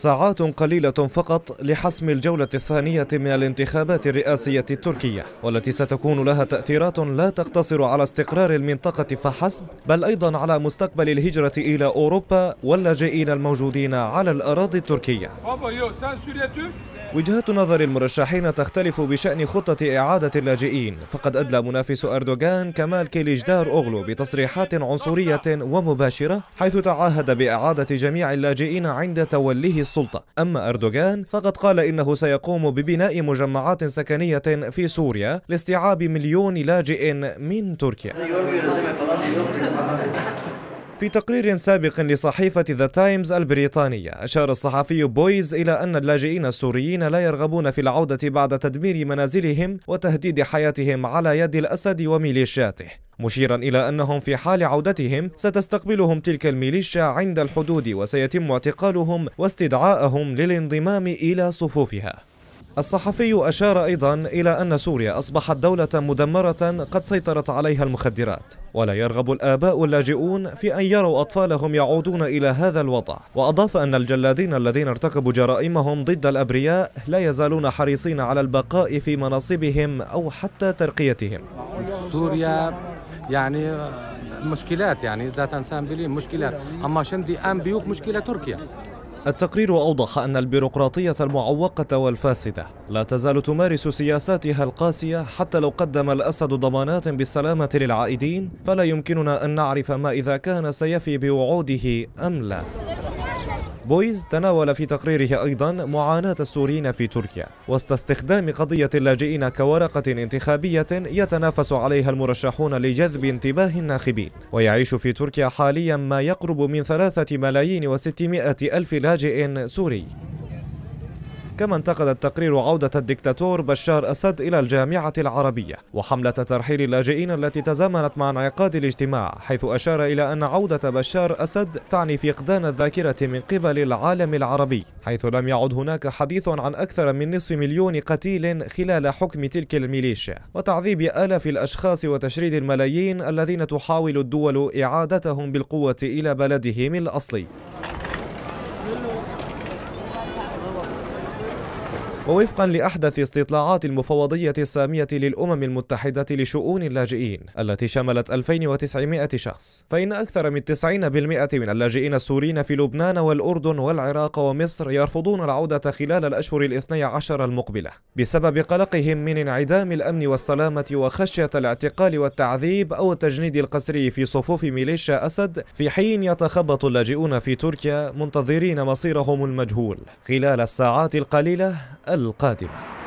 ساعات قليلة فقط لحسم الجولة الثانية من الانتخابات الرئاسية التركية والتي ستكون لها تأثيرات لا تقتصر على استقرار المنطقة فحسب بل أيضا على مستقبل الهجرة إلى أوروبا واللاجئين الموجودين على الأراضي التركية وجهات نظر المرشحين تختلف بشأن خطة إعادة اللاجئين فقد أدلى منافس أردوغان كمال كيليجدار أوغلو بتصريحات عنصرية ومباشرة حيث تعاهد بإعادة جميع اللاجئين عند توليه السلطة أما أردوغان فقد قال إنه سيقوم ببناء مجمعات سكنية في سوريا لاستيعاب مليون لاجئ من تركيا في تقرير سابق لصحيفة ذا تايمز البريطانية أشار الصحفي بويز إلى أن اللاجئين السوريين لا يرغبون في العودة بعد تدمير منازلهم وتهديد حياتهم على يد الأسد وميليشياته مشيرا إلى أنهم في حال عودتهم ستستقبلهم تلك الميليشيا عند الحدود وسيتم اعتقالهم واستدعاءهم للانضمام إلى صفوفها الصحفي أشار أيضا إلى أن سوريا أصبحت دولة مدمرة قد سيطرت عليها المخدرات ولا يرغب الآباء اللاجئون في أن يروا أطفالهم يعودون إلى هذا الوضع وأضاف أن الجلادين الذين ارتكبوا جرائمهم ضد الأبرياء لا يزالون حريصين على البقاء في مناصبهم أو حتى ترقيتهم سوريا يعني مشكلات يعني ذات انسان بلي مشكلات اما شندي ام بيوك مشكله تركيا التقرير أوضح أن البيروقراطية المعوقة والفاسدة لا تزال تمارس سياساتها القاسية حتى لو قدم الأسد ضمانات بالسلامة للعائدين فلا يمكننا أن نعرف ما إذا كان سيفي بوعوده أم لا بويز تناول في تقريره أيضا معاناة السوريين في تركيا وسط استخدام قضية اللاجئين كورقة انتخابية يتنافس عليها المرشحون لجذب انتباه الناخبين ويعيش في تركيا حاليا ما يقرب من ثلاثة ملايين وستمائة ألف لاجئ سوري كما انتقد التقرير عودة الدكتاتور بشار أسد إلى الجامعة العربية وحملة ترحيل اللاجئين التي تزامنت مع انعقاد الاجتماع حيث أشار إلى أن عودة بشار أسد تعني فقدان الذاكرة من قبل العالم العربي حيث لم يعد هناك حديث عن أكثر من نصف مليون قتيل خلال حكم تلك الميليشيا وتعذيب آلاف الأشخاص وتشريد الملايين الذين تحاول الدول إعادتهم بالقوة إلى بلدهم الأصلي ووفقا لأحدث استطلاعات المفوضية السامية للأمم المتحدة لشؤون اللاجئين التي شملت 2900 شخص فإن أكثر من 90% من اللاجئين السوريين في لبنان والأردن والعراق ومصر يرفضون العودة خلال الأشهر الاثني عشر المقبلة بسبب قلقهم من انعدام الأمن والسلامة وخشية الاعتقال والتعذيب أو التجنيد القسري في صفوف ميليشيا أسد في حين يتخبط اللاجئون في تركيا منتظرين مصيرهم المجهول خلال الساعات القليلة القادمه